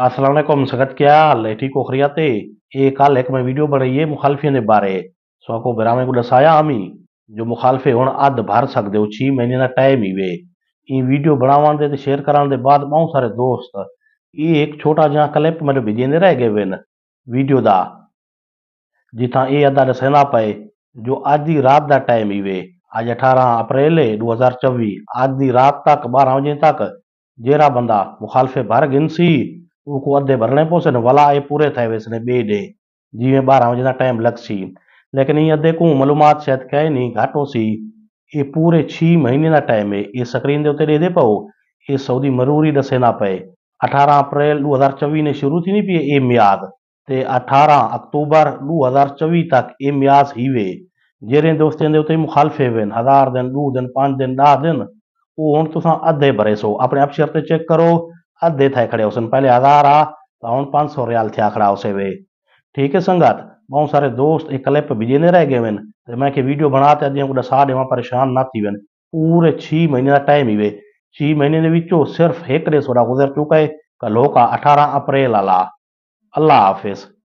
असलम सगत क्या हाल कोखरिया ओखरियाते ए कल एक मैं वीडियो बनाई है मुखालफ़ीअ जे बारे सो को को दसाया आमी जो मुखालफ़े हुन अध भर सकदे हो छी महीने का टाइम ही वे ई वीडियो बनावा दे शेयर करा दे बाद बहुत सारे दोस्त ये एक छोटा जहा क्लिप मेरे भेजेंदे रह गए वेन वीडियो दा जिथा ये अदा दसेना पे जो अज की रात का टाइम ही वे अज अठारह अप्रैल दो हज़ार चौबीस अज की रात तक बारह बजे तक जेरा बंदा मुखालफे भर गिनसी उनको अद्धे भरने भरणे न वाला ये पूरे थे वैसे ने बे डे जीवे बारह बजे टाइम लग सी लेकिन ये अद्धे को मालूमात शायद कहे नहीं घाटो सी ये पूरे छह महीने ना टाइम है ये स्क्रीन देते दे, दे पाओ ये सऊदी मरूरी दसे ना पे अठारह अप्रैल दो हजार चौबीस ने शुरू थी नहीं पी ये म्याद ते अठारह अक्टूबर दो हजार चौबीस तक ये म्याज ही वे जेरे दोस्तें देते मुखालफे वेन हजार दिन दो दिन पांच दिन दस दिन वो हूँ तुसा अद्धे भरे सो अपने आप शर्ते चेक करो અધ દે થા ખડે ઓપ્શન પહેલે હજાર આ 500 રિયલ થા ખરા ઓસે વે ઠીક હે સંગત બહુ سارے દોસ્ત એ ક્લિપ વિજે ન રહે ગયેન મે કે વિડિયો બનાતે દિયા ગોડ સાડે પરેશાન ના થી વે પૂરે 6 મહિના ટાઈમ હી વે 6 મહિના દે وچો સરફ 1 સડા ગુજર ચુકા હે કા લોકા 18 એપ્રિલ આલા અલ્લાહ આફિસ